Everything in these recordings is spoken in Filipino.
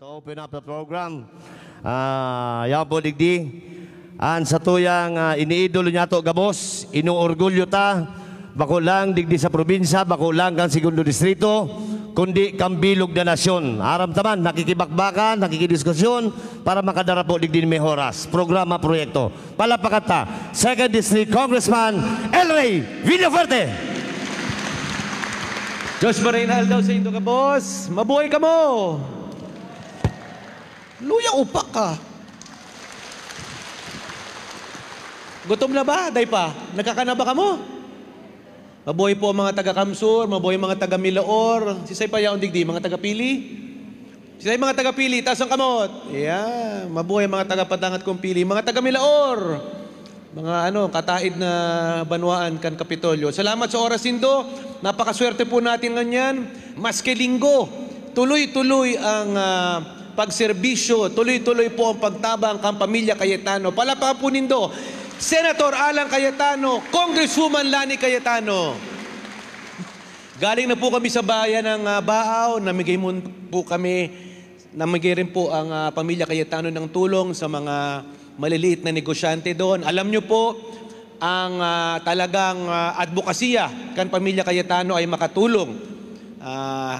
to open up the program. Uh, ah, yan po, Digdi. Ang sa tuyang uh, ah, iniidolo niya to, Gabos, inuorgulyo ta, bako lang digdi sa probinsya, bako lang kang segundo distrito, kundi kambilog na nasyon. Aram taman, nakikibakbakan, nakikidiskusyon, para makadara po digdi may horas. Programa, proyekto. Palapakata, 2 Second District Congressman Elway Villaforte. Villaferte. Josh Marinal daw sa Indo ka, boss. Mabuhay ka mo! Luya upak ka. Gutom na ba? Day pa. Nagkakana ba ka mo? Mabuhay po mga taga-Kamsur, mabuhay mga taga-Milaor. Sisay pa yaon digdi, mga taga-Pili. Sisay mga taga-Pili, taas ang kamot. Yeah, mabuhay mga taga-Padangat kong Pili. Mga taga-Milaor. Mga ano, kataid na banwaan kan Kapitolyo. Salamat sa oras nindo. Napakaswerte po natin ganyan. Maske linggo, tuloy-tuloy ang uh, pagserbisyo. Tuloy-tuloy po ang pagtabang kang pamilya Cayetano. Palapang po nindo, Senator Alan Cayetano, Congresswoman Lani Cayetano. Galing na po kami sa bayan ng uh, ah, Baaw, namigay mo po kami, namigay rin po ang uh, pamilya Cayetano ng tulong sa mga maliliit na negosyante doon. Alam nyo po, ang uh, talagang uh, advokasya kan pamilya Cayetano ay makatulong. Uh,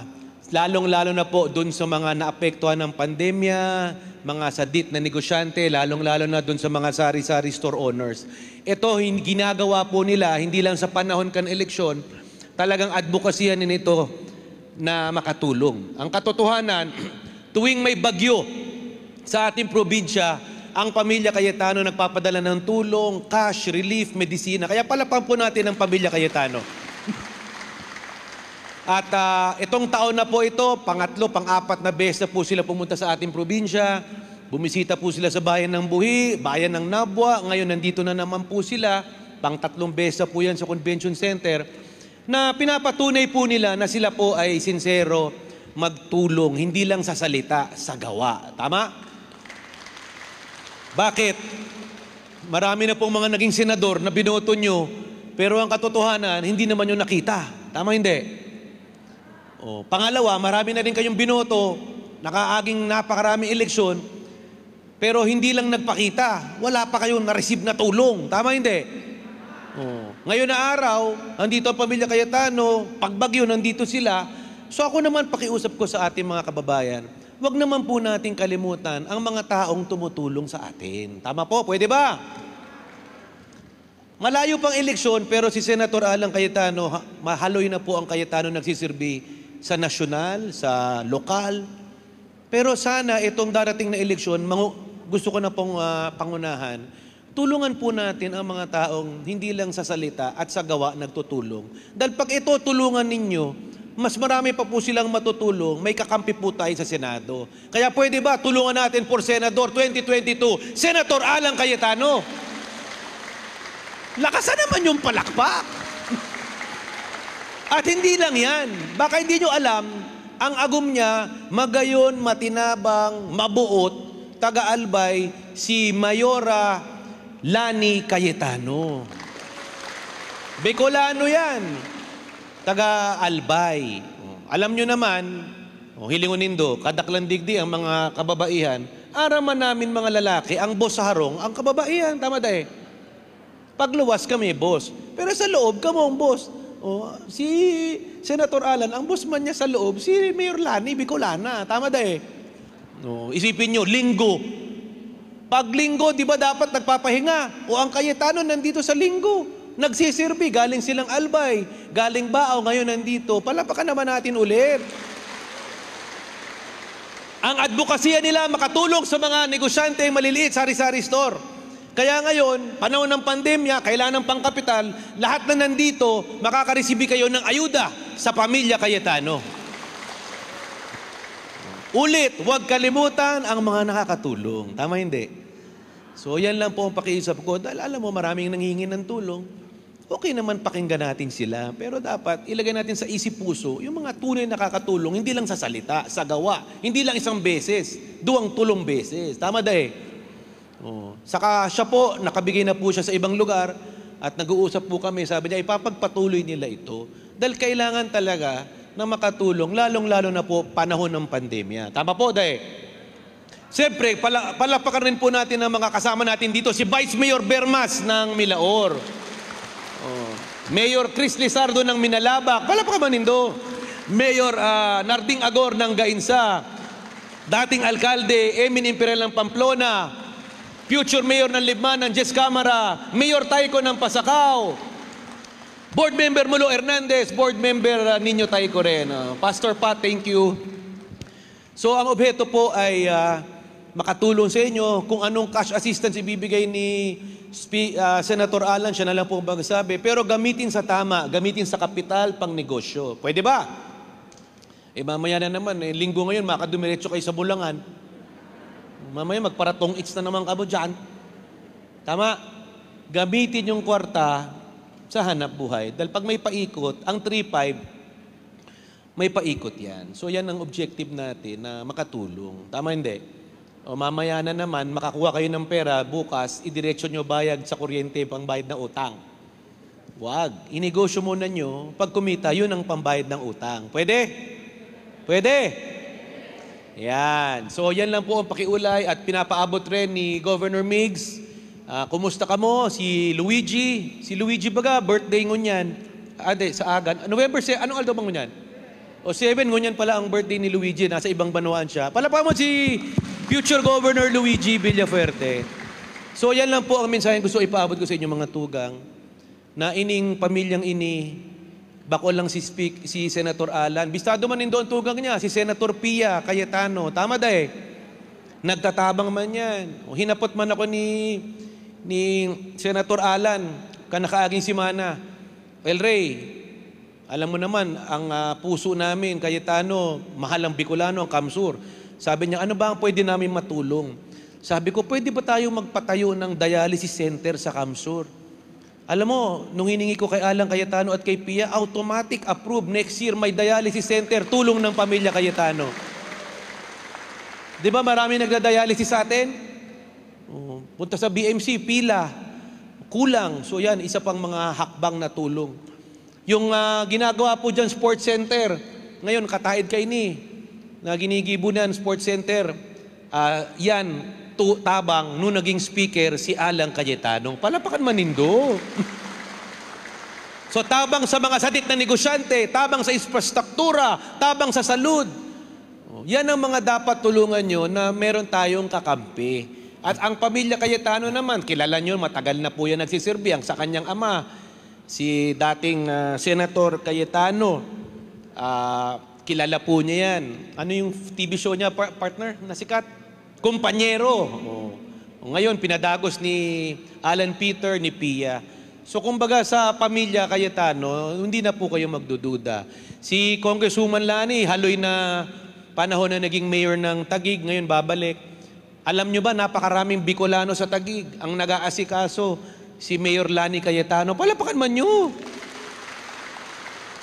lalong-lalo na po dun sa mga naapektuhan ng pandemya, mga sadit na negosyante, lalong-lalo na dun sa mga sari-sari store owners. Ito, ginagawa po nila, hindi lang sa panahon kan eleksyon, talagang advokasyan nito na makatulong. Ang katotohanan, tuwing may bagyo sa ating probinsya, ang pamilya Cayetano nagpapadala ng tulong, cash, relief, medisina. Kaya palapan po natin ang pamilya Cayetano. At uh, itong taon na po ito, pangatlo, pang-apat na beses na po sila pumunta sa ating probinsya. Bumisita po sila sa bayan ng Buhi, bayan ng Nabwa. Ngayon, nandito na naman po sila. Pang-tatlong beses po yan sa Convention Center na pinapatunay po nila na sila po ay sinsero magtulong, hindi lang sa salita, sa gawa. Tama? Bakit? Marami na pong mga naging senador na binoto nyo, pero ang katotohanan, hindi naman nyo nakita. Tama hindi? O, pangalawa, marami na rin kayong binoto, nakaaging napakaraming eleksyon, pero hindi lang nagpakita, wala pa kayong na-receive na tulong. Tama hindi? O, ngayon na araw, nandito ang pamilya Cayetano, pagbagyo, nandito sila. So ako naman pakiusap ko sa ating mga kababayan, wag naman po nating kalimutan ang mga taong tumutulong sa atin. Tama po, pwede ba? Malayo pang eleksyon pero si Senator Alang Cayetano, mahaloy na po ang Cayetano nagsisirbi sa nasyonal, sa lokal. Pero sana itong darating na eleksyon, gusto ko na pong uh, pangunahan, tulungan po natin ang mga taong hindi lang sa salita at sa gawa nagtutulong. Dahil pag ito tulungan ninyo, mas marami pa po silang matutulong, may kakampi po tayo sa Senado. Kaya pwede ba tulungan natin for Senator 2022, Senator Alang Cayetano? Lakasan naman yung palakpak. At hindi lang yan. Baka hindi nyo alam, ang agom niya, magayon, matinabang, mabuot, taga-albay, si Mayora Lani Cayetano. Bicolano yan. Taga-albay. Alam nyo naman, oh, hilingon nindo, kadaklan digdi ang mga kababaihan, araman namin mga lalaki, ang boss sa harong, ang kababaihan. Tama dahil. Pagluwas kami, boss. Pero sa loob, kamong boss. Oh, si Senator Alan, ang bossman niya sa loob, si Mayor Lani Bicolana. Tama da eh. No, isipin nyo, linggo. Pag linggo, di ba dapat nagpapahinga? O ang kayetano nandito sa linggo. Nagsisirbi, galing silang albay, galing bao, ngayon nandito. Palapakan naman natin ulit. Ang advokasya nila makatulong sa mga negosyante maliliit sari-sari store. Kaya ngayon, panahon ng pandemya, kailangan pang kapital, lahat na nandito, makakaresibi kayo ng ayuda sa Pamilya Cayetano. Ulit, huwag kalimutan ang mga nakakatulong. Tama hindi? So yan lang po ang pakiusap ko. Dahil alam mo, maraming nanghihingi ng tulong. Okay naman pakinggan natin sila, pero dapat ilagay natin sa isip puso yung mga tunay na nakakatulong, hindi lang sa salita, sa gawa, hindi lang isang beses, duwang tulong beses. Tama dahil? Oh. Saka siya po, nakabigay na po siya sa ibang lugar at nag-uusap po kami. Sabi niya, ipapagpatuloy nila ito dahil kailangan talaga na makatulong, lalong-lalo na po panahon ng pandemya. Tama po, Dae? Siyempre, pala, palapakan rin po natin ang mga kasama natin dito, si Vice Mayor Bermas ng Milaor. Oh. Mayor Chris Lizardo ng Minalabak. Palapakan ba nindo? Mayor uh, Narding Agor ng Gainsa. Dating alkalde, Emin Imperial ng Pamplona future mayor ng Libman ng Jess Camara, mayor Taiko ng Pasakaw, board member Mulo Hernandez, board member uh, Nino Taiko rin. Uh, Pastor Pat, thank you. So ang objeto po ay uh, makatulong sa inyo kung anong cash assistance ibibigay ni Spe uh, Senator Alan, siya na lang po ang magsabi. Pero gamitin sa tama, gamitin sa kapital pang negosyo. Pwede ba? Eh mamaya na naman, eh, linggo ngayon, makadiretso kayo sa Bulangan. Mamaya magparatong its na naman kamo dyan. Tama? Gamitin yung kwarta sa hanap buhay. Dahil pag may paikot, ang 3-5, may paikot yan. So yan ang objective natin na makatulong. Tama hindi? O mamaya na naman, makakuha kayo ng pera, bukas, idireksyon nyo bayad sa kuryente pang bayad na utang. Wag. Inegosyo muna nyo. Pag kumita, yun ang pambayad ng utang. Pwede? Pwede? Yan. So yan lang po ang pakiulay at pinapaabot rin ni Governor Migs. Uh, ah, kumusta ka mo? Si Luigi. Si Luigi baga, birthday ngunyan. Ate, ah, sa Agan. November 7, anong aldo bang ngunyan? O 7, ngunyan pala ang birthday ni Luigi. Nasa ibang banuan siya. Palapa mo si future Governor Luigi Villafuerte. So yan lang po ang mensaheng gusto ipaabot ko sa inyong mga tugang na ining pamilyang ini Bako lang si, Speak, si Senator Alan. Bistado man nindo ang tugang niya, si Senator Pia Cayetano. Tama dahi. Eh. Nagtatabang man yan. O hinapot man ako ni, ni Senator Alan, kanakaaging si Mana. Well, Rey, alam mo naman, ang uh, puso namin, Cayetano, mahal ang Bicolano, ang Kamsur. Sabi niya, ano ba ang pwede namin matulong? Sabi ko, pwede ba tayo magpatayo ng dialysis center sa Kamsur? Alam mo, nung hiningi ko kay Alang Cayetano at kay Pia, automatic approve. Next year, may dialysis center, tulong ng pamilya Cayetano. Di ba marami nagda-dialysis sa atin? Oh, punta sa BMC, pila. Kulang. So yan, isa pang mga hakbang na tulong. Yung uh, ginagawa po dyan, sports center. Ngayon, kataid kay ni na ginigibunan, sports center. Uh, yan, tabang nung naging speaker si Alang Cayetano. Palapakan manindo. so tabang sa mga sadik na negosyante, tabang sa infrastruktura, tabang sa salud. Oh, yan ang mga dapat tulungan nyo na meron tayong kakampi. At ang pamilya Cayetano naman, kilala nyo, matagal na po yan nagsisirbi, ang sa kanyang ama, si dating uh, Senator Cayetano. Uh, kilala po niya yan. Ano yung TV show niya, par- partner, na sikat? Kumpanyero. O, ngayon, pinadagos ni Alan Peter, ni Pia. So kumbaga sa pamilya Cayetano, hindi na po kayo magdududa. Si Congresswoman Lani, haloy na panahon na naging mayor ng Tagig, ngayon babalik. Alam nyo ba, napakaraming Bicolano sa Tagig. Ang nag-aasikaso, si Mayor Lani Cayetano. Palapakan man nyo.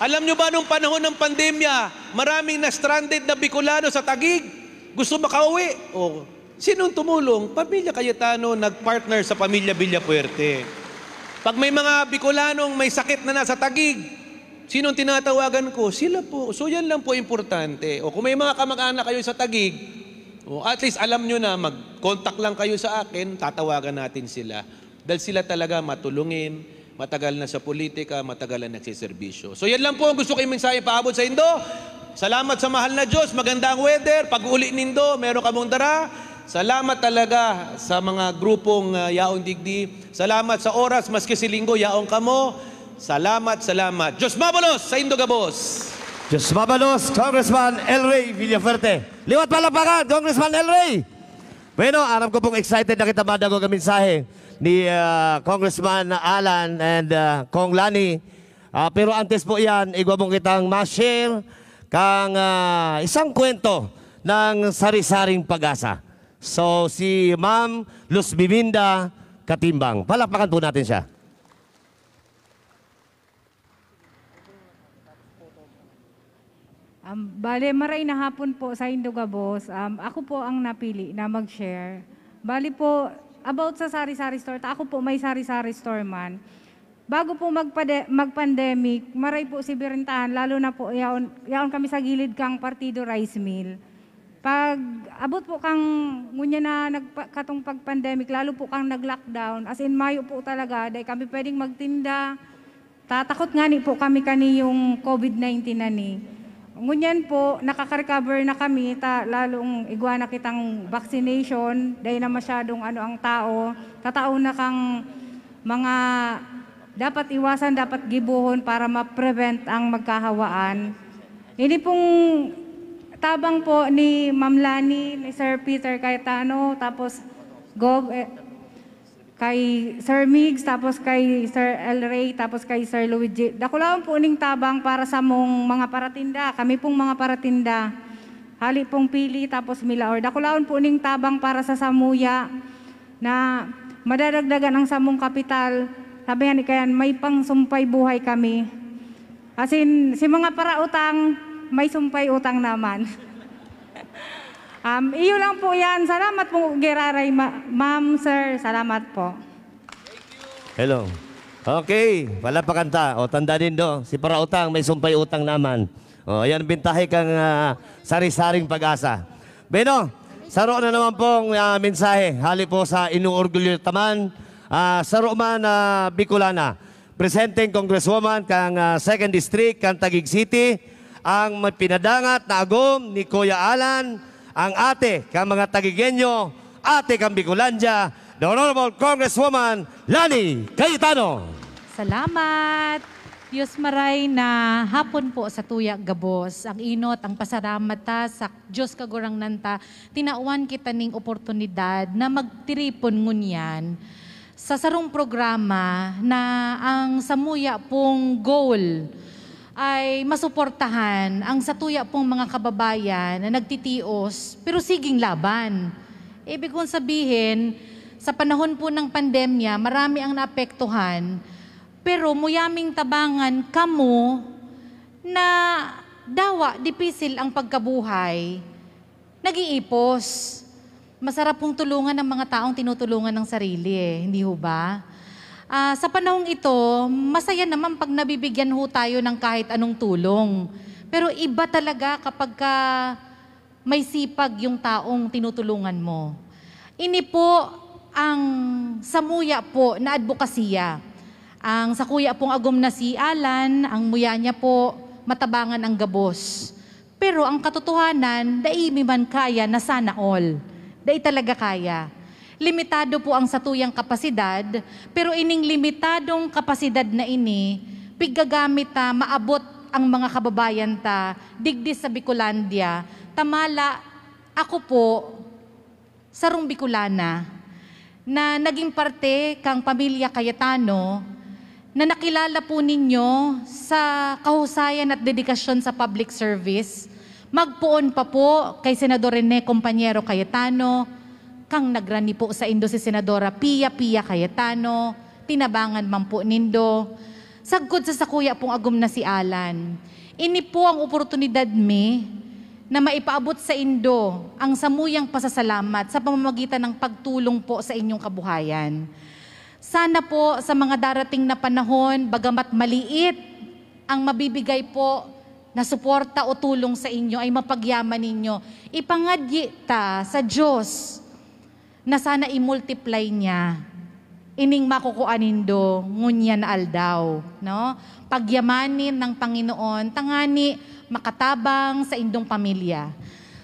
Alam nyo ba, nung panahon ng pandemya, maraming na-stranded na Bicolano sa Tagig. Gusto makauwi? O, sinong tumulong? Pamilya Cayetano, nagpartner sa Pamilya Villapuerte. Pag may mga Bicolanong may sakit na nasa tagig, sinong tinatawagan ko? Sila po. So yan lang po importante. O kung may mga kamag-anak kayo sa tagig, o at least alam nyo na, mag-contact lang kayo sa akin, tatawagan natin sila. Dahil sila talaga matulungin, matagal na sa politika, matagal na nagsiservisyo. So yan lang po ang gusto ko yung mensahe paabot sa Indo. Salamat sa mahal na Diyos, maganda ang weather, pag-uli nindo, meron ka mong dara. Salamat talaga sa mga grupong uh, yaong digdi. Salamat sa oras, maski si linggo, yaong kamo. Salamat, salamat. Diyos mabalos sa Indo Gabos. Diyos mabalos, Congressman El Rey Villaferte. Liwat palapakan, Congressman El Rey. Bueno, alam ko pong excited na kita madago ang mensahe ni uh, Congressman Alan and uh, Kong Lani. Uh, pero antes po yan, igwa mong kitang ma-share kang uh, isang kwento ng sarisaring pag-asa. So si Ma'am Luz Biminda Katimbang. Palakpakan po natin siya. Um, bale, maray na hapon po sa Indogabos. Um, ako po ang napili na mag-share. Bali po, about sa sari-sari store, ako po may sari-sari store man. Bago po magpade, mag-pandemic, maray po si Berintahan, lalo na po yaon, yaon kami sa gilid kang partido rice mill. Pag abot po kang ngunya na katong pag-pandemic, lalo po kang nag-lockdown, as in Mayo po talaga, dahil kami pwedeng magtinda. Tatakot nga ni po kami kani yung COVID-19 na ni. Ngunyan po, nakaka-recover na kami, ta, lalong iguana kitang vaccination, dahil na masyadong ano ang tao. Tatao na kang mga dapat iwasan, dapat gibuhon para ma-prevent ang magkahawaan. Hindi pong tabang po ni Ma'am Lani, ni Sir Peter Cayetano, tapos Gov, eh, kay Sir Migs, tapos kay Sir El Rey, tapos kay Sir Luigi. Dakulaon po uning tabang para sa mong mga paratinda. Kami pong mga paratinda. Hali pong pili, tapos milaor. Dakulaon po uning tabang para sa samuya na madadagdagan ang samong kapital. Sabi ni kayan, may pangsumpay buhay kami. As in, si mga parautang, may sumpay utang naman. Um, iyo lang po yan. Salamat po, Geraray. Ma- Ma'am, sir, salamat po. Hello. Okay, wala pa kanta. O, tanda din do. Si para utang, may sumpay utang naman. O, ayan, bintahe kang ah, sari-saring pag-asa. Beno, saro na naman pong ah, mensahe. Hali po sa inuorgulyo taman. Ah, saro man ah, Bicolana. Presenting Congresswoman kang ah, 2nd District, kang Taguig City. Ang pinadangat na agom ni Kuya Alan ang ate ka mga Tagigenyo, ate kang Bicolandia, the Honorable Congresswoman Lani Cayetano. Salamat! Diyos maray na hapon po sa tuya gabos. Ang inot, ang pasaramata sa Diyos kagurang nanta. Tinauan kita ning oportunidad na magtiripon ngunyan sa sarong programa na ang samuya pong goal ay masuportahan ang satuya pong mga kababayan na nagtitios pero siging laban. Ibig kong sabihin, sa panahon po ng pandemya, marami ang naapektuhan, pero muyaming tabangan kamo na dawa, dipisil ang pagkabuhay, nag-iipos. Masarap pong tulungan ng mga taong tinutulungan ng sarili eh, hindi ho ba? uh, sa panahong ito, masaya naman pag nabibigyan ho tayo ng kahit anong tulong. Pero iba talaga kapag ka may sipag yung taong tinutulungan mo. Ini po ang samuya po na advokasya. Ang sa kuya pong agom na si Alan, ang muya niya po matabangan ang gabos. Pero ang katotohanan, daimi man kaya na sana all. Dai talaga kaya limitado po ang satuyang kapasidad, pero ining limitadong kapasidad na ini, pigagamit ta, maabot ang mga kababayan ta, digdis sa Bicolandia, tamala, ako po, sarong Bicolana, na naging parte kang pamilya Cayetano, na nakilala po ninyo sa kahusayan at dedikasyon sa public service, magpuon pa po kay Senador Rene Compañero Cayetano, kang nagrani po sa indo si Senadora Pia Pia Cayetano, tinabangan man po nindo. Sagkod sa sakuya pong agum na si Alan. Ini po ang oportunidad mi na maipaabot sa indo ang samuyang pasasalamat sa pamamagitan ng pagtulong po sa inyong kabuhayan. Sana po sa mga darating na panahon, bagamat maliit, ang mabibigay po na suporta o tulong sa inyo ay mapagyaman ninyo. Ipangadyi ta sa Diyos na sana i-multiply niya ining makukuanin do, ngunyan aldaw. No? Pagyamanin ng Panginoon, tangani, makatabang sa indong pamilya.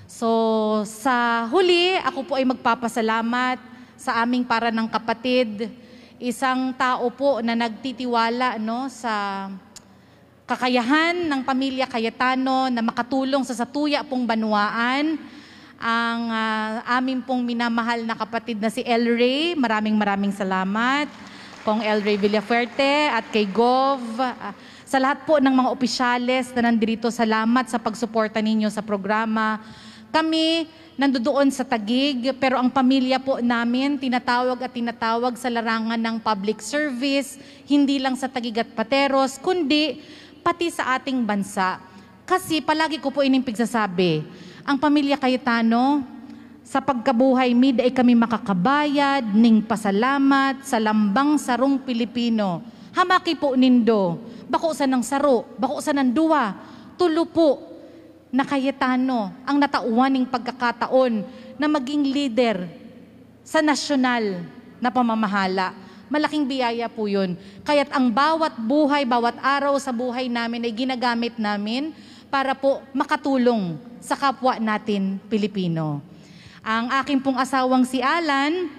So, sa huli, ako po ay magpapasalamat sa aming para ng kapatid, isang tao po na nagtitiwala no, sa kakayahan ng pamilya Cayetano na makatulong sa satuya pong banuaan ang uh, aming pong minamahal na kapatid na si El Ray. Maraming maraming salamat. Kong El Ray Villafuerte at kay Gov. Uh, sa lahat po ng mga opisyales na nandirito, salamat sa pagsuporta ninyo sa programa. Kami nandoon sa Tagig, pero ang pamilya po namin tinatawag at tinatawag sa larangan ng public service, hindi lang sa Tagig at Pateros, kundi pati sa ating bansa. Kasi palagi ko po inimpig sasabi, ang pamilya Cayetano, sa pagkabuhay mid ay kami makakabayad, ning pasalamat, sa lambang sarong Pilipino. Hamaki po nindo, bako sa ng saro, bako sa ng duwa, tulo po na Cayetano ang natauan ning pagkakataon na maging leader sa nasyonal na pamamahala. Malaking biyaya po yun. Kaya't ang bawat buhay, bawat araw sa buhay namin ay ginagamit namin para po makatulong sa kapwa natin Pilipino. Ang aking pong asawang si Alan,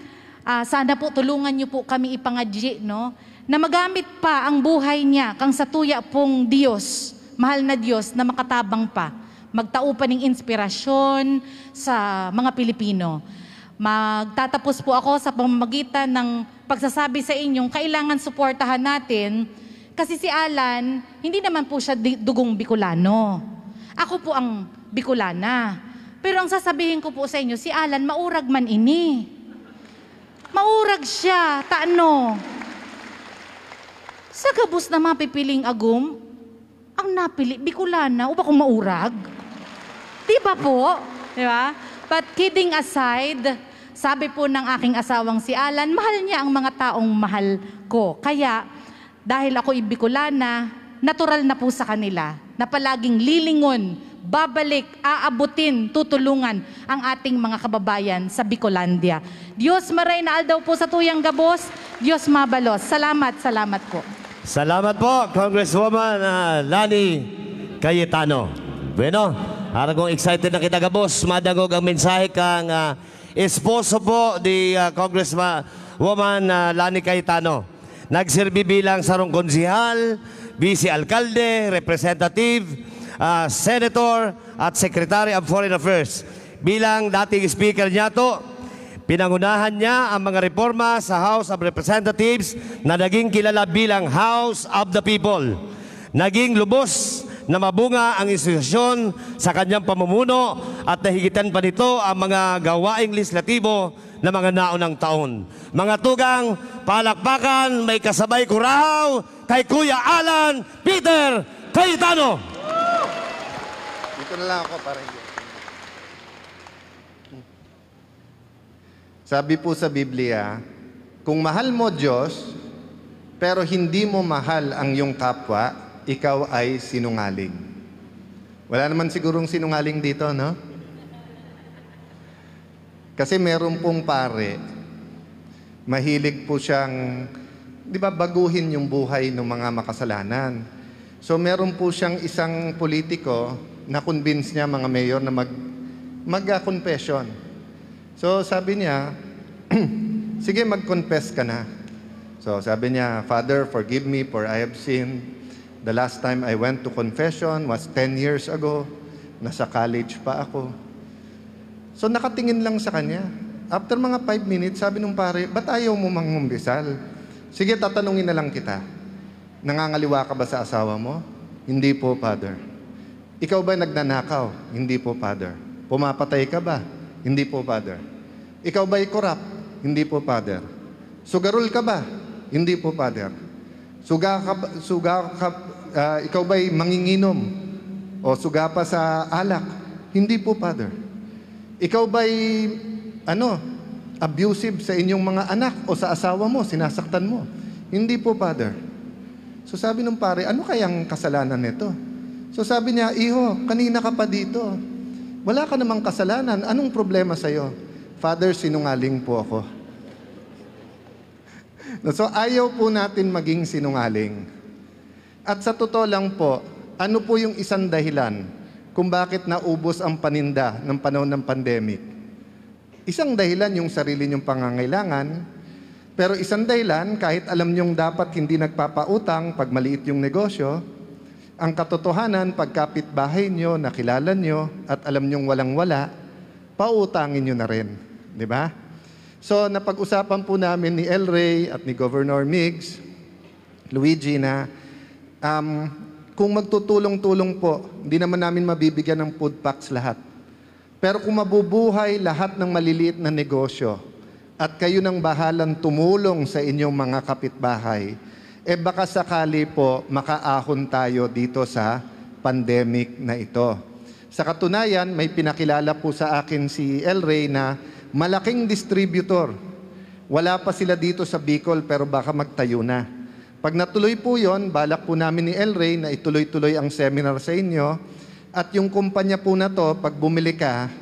uh, sana po tulungan niyo po kami ipangadji, no? Na magamit pa ang buhay niya kang sa tuya pong Diyos, mahal na Diyos na makatabang pa. Magtao ng inspirasyon sa mga Pilipino. Magtatapos po ako sa pamamagitan ng pagsasabi sa inyong kailangan suportahan natin kasi si Alan, hindi naman po siya dugong Bicolano. Ako po ang Bicolana. Pero ang sasabihin ko po sa inyo, si Alan, maurag man ini. Maurag siya, taano. Sa gabos na mapipiling agum, ang napili, Bicolana, o ba kung maurag? Di ba po? Di ba? But kidding aside, sabi po ng aking asawang si Alan, mahal niya ang mga taong mahal ko. Kaya, dahil ako'y Bicolana, natural na po sa kanila na palaging lilingon, babalik, aabutin, tutulungan ang ating mga kababayan sa Bicolandia. Diyos maray na aldaw po sa Tuyang Gabos, Diyos mabalos. Salamat, salamat po. Salamat po, Congresswoman uh, Lani Cayetano. Bueno, haragong excited na kita, Gabos. Madagog ang mensahe kang uh, esposo po ni uh, Congresswoman uh, Lani Cayetano. Nagserbi bilang sarong konsihal, vice alkalde, representative, uh, senator at secretary of foreign affairs. Bilang dating speaker niya to, pinangunahan niya ang mga reforma sa House of Representatives na naging kilala bilang House of the People. Naging lubos na mabunga ang institusyon sa kanyang pamumuno at nahigitan pa nito ang mga gawaing legislatibo na mga naunang taon. Mga tugang, palakpakan, may kasabay kurahaw kay Kuya Alan Peter Cayetano. Dito na lang ako para hindi. Sabi po sa Biblia, kung mahal mo Diyos, pero hindi mo mahal ang iyong kapwa, ikaw ay sinungaling. Wala naman sigurong sinungaling dito, no? Kasi meron pong pare, mahilig po siyang, di ba, baguhin yung buhay ng mga makasalanan. So meron po siyang isang politiko na convince niya mga mayor na mag, mag-confession. So sabi niya, sige mag-confess ka na. So sabi niya, Father, forgive me for I have sinned. The last time I went to confession was 10 years ago. Nasa college pa ako. So nakatingin lang sa kanya. After mga 5 minutes, sabi nung pare, ba't ayaw mo mangumbisal? Sige, tatanungin na lang kita. Nangangaliwa ka ba sa asawa mo? Hindi po, Father. Ikaw ba nagnanakaw? Hindi po, Father. Pumapatay ka ba? Hindi po, Father. Ikaw ba'y corrupt? Hindi po, Father. Sugarol ka ba? Hindi po, Father. Suga ka, suga ka, uh, ikaw ba'y manginginom? O suga pa sa alak? Hindi po, Father. Ikaw ba'y ano, abusive sa inyong mga anak o sa asawa mo, sinasaktan mo? Hindi po, Father. So sabi nung pare, ano kayang kasalanan nito? So sabi niya, Iho, kanina ka pa dito. Wala ka namang kasalanan. Anong problema sa'yo? Father, sinungaling po ako. So ayaw po natin maging sinungaling. At sa totoo lang po, ano po yung isang dahilan kung bakit naubos ang paninda ng panahon ng pandemic. Isang dahilan yung sarili niyong pangangailangan, pero isang dahilan, kahit alam niyong dapat hindi nagpapautang pag maliit yung negosyo, ang katotohanan, pagkapit bahay niyo, nakilala niyo, at alam niyong walang-wala, pautangin niyo na rin. Di ba? So, napag-usapan po namin ni El Rey at ni Governor Miggs, Luigi na um, kung magtutulong-tulong po, hindi naman namin mabibigyan ng food packs lahat. Pero kung mabubuhay lahat ng maliliit na negosyo at kayo nang bahalan tumulong sa inyong mga kapitbahay, eh baka sakali po makaahon tayo dito sa pandemic na ito. Sa katunayan, may pinakilala po sa akin si El Rey na malaking distributor. Wala pa sila dito sa Bicol pero baka magtayo na. Pag natuloy po yon, balak po namin ni El Rey na ituloy-tuloy ang seminar sa inyo. At yung kumpanya po na to, pag bumili ka,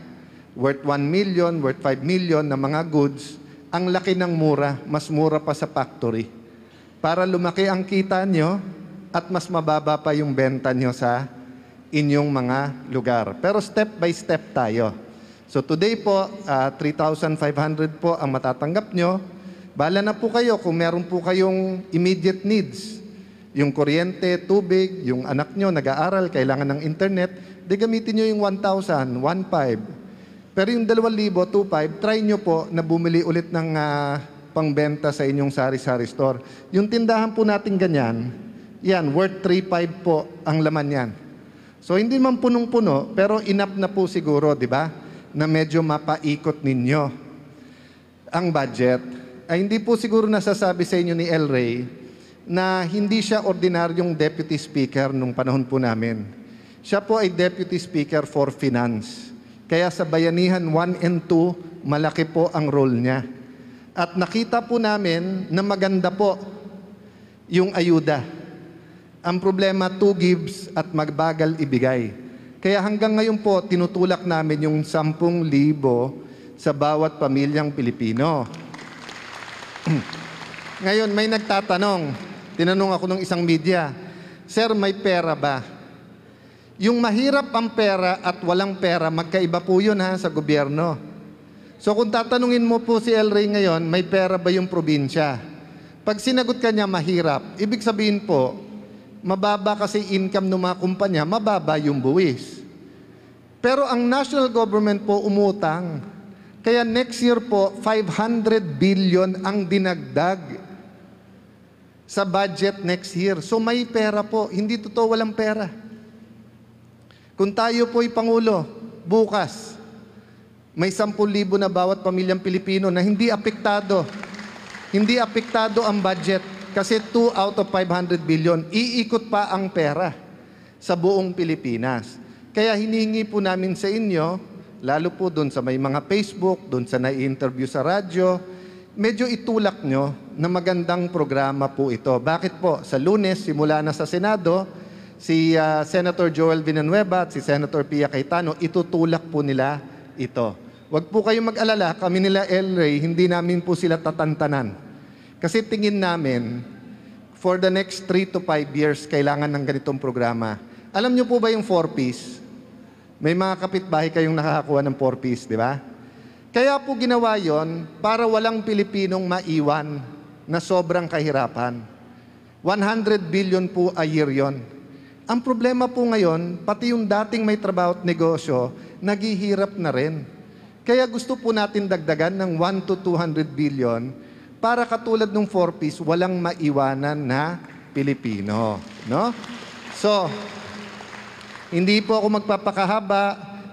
worth 1 million, worth 5 million na mga goods, ang laki ng mura, mas mura pa sa factory. Para lumaki ang kita nyo at mas mababa pa yung benta nyo sa inyong mga lugar. Pero step by step tayo. So today po, uh, ah, 3,500 po ang matatanggap nyo. Bala na po kayo kung meron po kayong immediate needs. Yung kuryente, tubig, yung anak nyo nag-aaral, kailangan ng internet, di gamitin nyo yung 1,000, 1,500. Pero yung 2,000, 2,500, try nyo po na bumili ulit ng uh, pangbenta sa inyong sari-sari store. Yung tindahan po natin ganyan, yan, worth 3,500 po ang laman yan. So hindi man punong-puno, pero inap na po siguro, di ba? Na medyo mapaikot ninyo ang budget ay hindi po siguro nasasabi sa inyo ni El Rey na hindi siya ordinaryong deputy speaker nung panahon po namin. Siya po ay deputy speaker for finance. Kaya sa Bayanihan 1 and 2, malaki po ang role niya. At nakita po namin na maganda po yung ayuda. Ang problema, two gives at magbagal ibigay. Kaya hanggang ngayon po, tinutulak namin yung 10,000 sa bawat pamilyang Pilipino. Ngayon, may nagtatanong. Tinanong ako ng isang media, Sir, may pera ba? Yung mahirap ang pera at walang pera, magkaiba po yun ha, sa gobyerno. So kung tatanungin mo po si El Rey ngayon, may pera ba yung probinsya? Pag sinagot ka niya mahirap, ibig sabihin po, mababa kasi income ng mga kumpanya, mababa yung buwis. Pero ang national government po umutang kaya next year po, 500 billion ang dinagdag sa budget next year. So may pera po. Hindi totoo walang pera. Kung tayo po'y Pangulo, bukas, may 10,000 na bawat pamilyang Pilipino na hindi apektado. Hindi apektado ang budget kasi 2 out of 500 billion. Iikot pa ang pera sa buong Pilipinas. Kaya hinihingi po namin sa inyo lalo po doon sa may mga Facebook, doon sa nai-interview sa radyo, medyo itulak nyo na magandang programa po ito. Bakit po? Sa lunes, simula na sa Senado, si uh, Senator Joel Villanueva at si Senator Pia Cayetano, itutulak po nila ito. Huwag po kayong mag-alala, kami nila El Rey, hindi namin po sila tatantanan. Kasi tingin namin, for the next 3 to 5 years, kailangan ng ganitong programa. Alam nyo po ba yung 4-piece? May mga kapitbahay kayong nakakakuha ng four-piece, di ba? Kaya po ginawa yon para walang Pilipinong maiwan na sobrang kahirapan. 100 billion po a year yon. Ang problema po ngayon, pati yung dating may trabaho at negosyo, naghihirap na rin. Kaya gusto po natin dagdagan ng 1 to 200 billion para katulad ng 4 piece, walang maiwanan na Pilipino. No? So, hindi po ako magpapakahaba,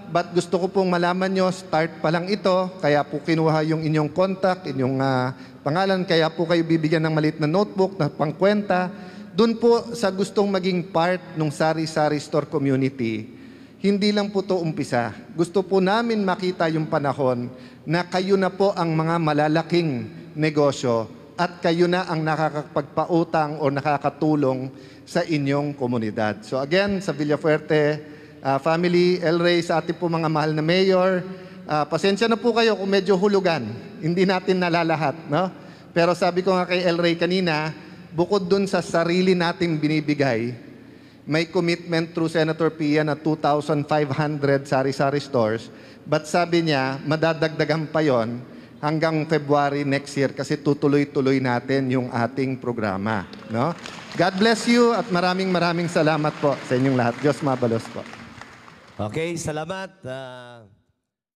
but gusto ko pong malaman nyo, start pa lang ito, kaya po kinuha yung inyong contact, inyong uh, pangalan, kaya po kayo bibigyan ng maliit na notebook na pangkwenta. Doon po sa gustong maging part ng Sari-Sari Store community, hindi lang po to umpisa. Gusto po namin makita yung panahon na kayo na po ang mga malalaking negosyo at kayo na ang nakakapagpautang o nakakatulong sa inyong komunidad. So again, sa Villafuerte uh, family, El Rey, sa ating po mga mahal na mayor, uh, pasensya na po kayo kung medyo hulugan. Hindi natin nalalahat, no? Pero sabi ko nga kay El Rey kanina, bukod dun sa sarili nating binibigay, may commitment through Senator Pia na 2,500 sari-sari stores. But sabi niya, madadagdagan pa yon hanggang February next year kasi tutuloy-tuloy natin yung ating programa. No? God bless you at maraming maraming salamat po sa inyong lahat. Diyos mabalos po. Okay, salamat. Uh...